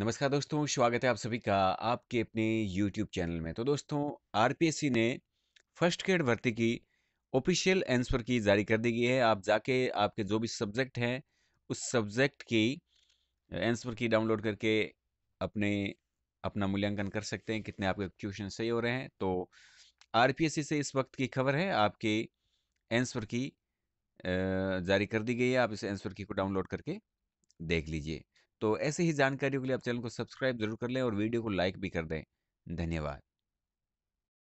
नमस्कार दोस्तों स्वागत है आप सभी का आपके अपने YouTube चैनल में तो दोस्तों आर ने फर्स्ट ग्रेड भर्ती की ऑफिशियल आंसर की जारी कर दी गई है आप जाके आपके जो भी सब्जेक्ट हैं उस सब्जेक्ट की आंसर की डाउनलोड करके अपने अपना मूल्यांकन कर सकते हैं कितने आपके क्वेश्चन सही हो रहे हैं तो आर से इस वक्त की खबर है आपके आंसर की जारी कर दी गई है आप इस आंसर की को डाउनलोड करके देख लीजिए तो ऐसे ही जानकारियों के लिए आप चैनल को सब्सक्राइब जरूर कर लें और वीडियो को लाइक भी कर दें धन्यवाद